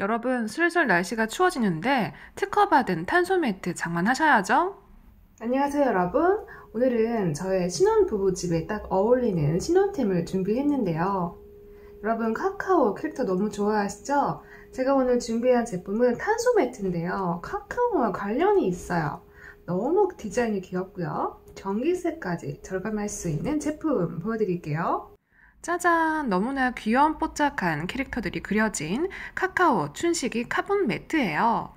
여러분, 슬슬 날씨가 추워지는데 특허받은 탄소 매트 장만하셔야죠. 안녕하세요, 여러분. 오늘은 저의 신혼부부 집에 딱 어울리는 신혼템을 준비했는데요. 여러분, 카카오 캐릭터 너무 좋아하시죠? 제가 오늘 준비한 제품은 탄소 매트인데요. 카카오와 관련이 있어요. 너무 디자인이 귀엽고요. 전기세까지 절감할 수 있는 제품 보여드릴게요. 짜잔! 너무나 귀여운 뽀짝한 캐릭터들이 그려진 카카오 춘식이 카본 매트예요.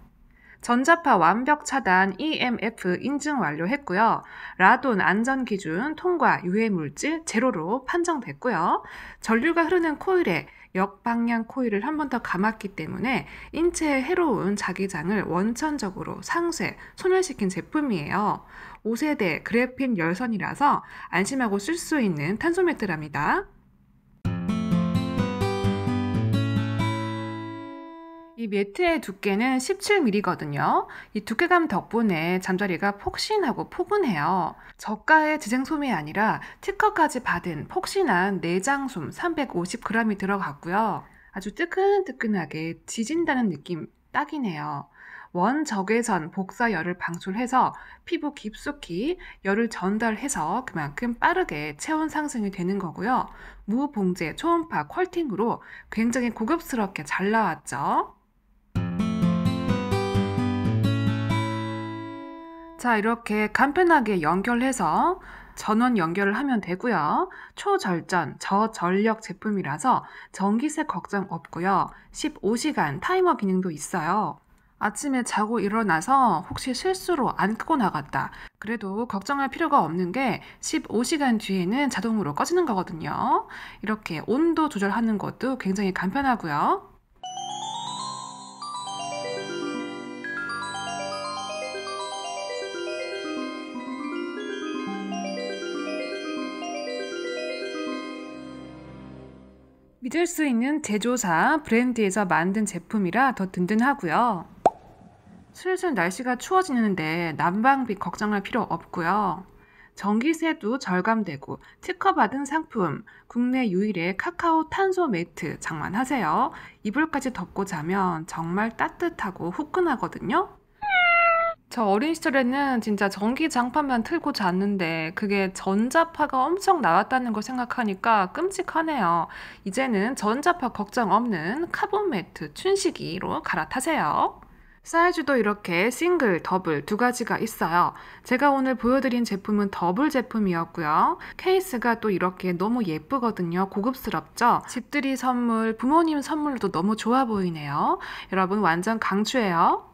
전자파 완벽 차단 EMF 인증 완료했고요. 라돈 안전 기준 통과 유해 물질 제로로 판정됐고요. 전류가 흐르는 코일에 역방향 코일을 한 번 더 감았기 때문에 인체에 해로운 자기장을 원천적으로 상쇄, 소멸시킨 제품이에요. 5세대 그래핀 열선이라서 안심하고 쓸 수 있는 탄소 매트랍니다. 이 매트의 두께는 17mm거든요. 이 두께감 덕분에 잠자리가 폭신하고 포근해요. 저가의 지생솜이 아니라 특허까지 받은 폭신한 내장솜 350g이 들어갔고요. 아주 뜨끈뜨끈하게 지진다는 느낌 딱이네요. 원적외선 복사열을 방출해서 피부 깊숙이 열을 전달해서 그만큼 빠르게 체온 상승이 되는 거고요. 무봉제 초음파 퀄팅으로 굉장히 고급스럽게 잘 나왔죠. 자, 이렇게 간편하게 연결해서 전원 연결을 하면 되고요. 초절전, 저전력 제품이라서 전기세 걱정 없고요. 15시간 타이머 기능도 있어요. 아침에 자고 일어나서 혹시 실수로 안 끄고 나갔다. 그래도 걱정할 필요가 없는 게 15시간 뒤에는 자동으로 꺼지는 거거든요. 이렇게 온도 조절하는 것도 굉장히 간편하고요. 믿을 수 있는 제조사, 브랜드에서 만든 제품이라 더 든든하고요. 슬슬 날씨가 추워지는데 난방비 걱정할 필요 없고요. 전기세도 절감되고 특허받은 상품, 국내 유일의 카카오 탄소 매트 장만하세요. 이불까지 덮고 자면 정말 따뜻하고 후끈하거든요. 저 어린 시절에는 진짜 전기 장판만 틀고 잤는데 그게 전자파가 엄청 나왔다는 걸 생각하니까 끔찍하네요. 이제는 전자파 걱정 없는 카본 매트 춘식이로 갈아타세요. 사이즈도 이렇게 싱글, 더블 두 가지가 있어요. 제가 오늘 보여드린 제품은 더블 제품이었고요. 케이스가 또 이렇게 너무 예쁘거든요. 고급스럽죠? 집들이 선물, 부모님 선물로도 너무 좋아 보이네요. 여러분 완전 강추해요.